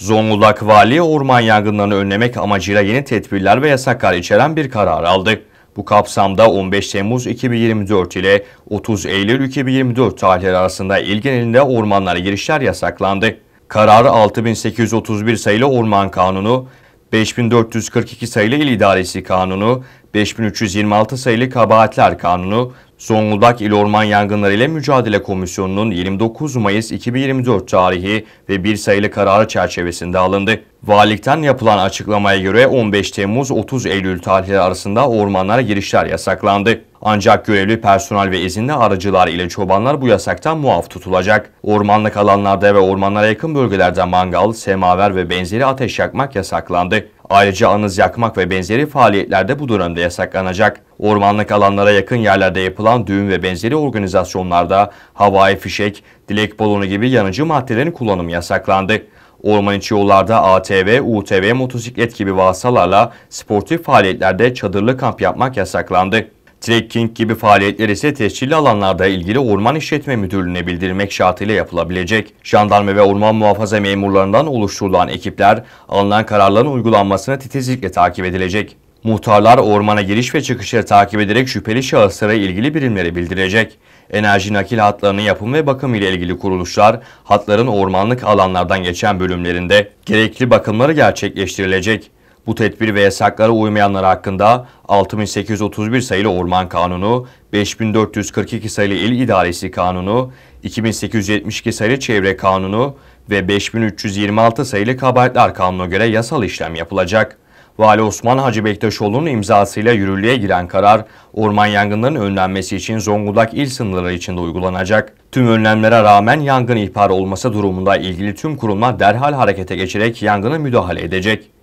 Zonguldak Vali orman yangınlarını önlemek amacıyla yeni tedbirler ve yasaklar içeren bir karar aldı. Bu kapsamda 15 Temmuz 2024 ile 30 Eylül 2024 tarihleri arasında il genelinde ormanlara girişler yasaklandı. Karar 6831 sayılı Orman Kanunu, 5442 sayılı İl İdaresi Kanunu, 5326 sayılı Kabahatler Kanunu, Zonguldak İl Orman Yangınları ile Mücadele Komisyonu'nun 29 Mayıs 2024 tarihi ve bir sayılı kararı çerçevesinde alındı. Valilikten yapılan açıklamaya göre 15 Temmuz-30 Eylül tarihleri arasında ormanlara girişler yasaklandı. Ancak görevli personel ve izinli aracılar ile çobanlar bu yasaktan muaf tutulacak. Ormanlık alanlarda ve ormanlara yakın bölgelerde mangal, semaver ve benzeri ateş yakmak yasaklandı. Ayrıca anız yakmak ve benzeri faaliyetlerde bu dönemde yasaklanacak. Ormanlık alanlara yakın yerlerde yapılan düğün ve benzeri organizasyonlarda havai fişek, dilek balonu gibi yanıcı maddelerin kullanımı yasaklandı. Orman içi yollarda ATV, UTV, motosiklet gibi vasıtalarla sportif faaliyetlerde çadırlı kamp yapmak yasaklandı. Trekking gibi faaliyetler ise tescilli alanlarda ilgili Orman işletme Müdürlüğü'ne bildirmek şartıyla yapılabilecek. Jandarma ve orman muhafaza memurlarından oluşturulan ekipler alınan kararların uygulanmasına titizlikle takip edilecek. Muhtarlar ormana giriş ve çıkışları takip ederek şüpheli şahıslara ilgili birimlere bildirecek. Enerji nakil hatlarının yapım ve bakım ile ilgili kuruluşlar hatların ormanlık alanlardan geçen bölümlerinde gerekli bakımları gerçekleştirilecek. Bu tedbir ve yasaklara uymayanlar hakkında 6831 sayılı Orman Kanunu, 5442 sayılı İl İdaresi Kanunu, 2872 sayılı Çevre Kanunu ve 5326 sayılı Kabahatler Kanunu göre yasal işlem yapılacak. Vali Osman Hacı Bektaşoğlu'nun imzasıyla yürürlüğe giren karar, orman yangınlarının önlenmesi için Zonguldak il sınırları içinde uygulanacak. Tüm önlemlere rağmen yangın ihbar olması durumunda ilgili tüm kurumlar derhal harekete geçerek yangına müdahale edecek.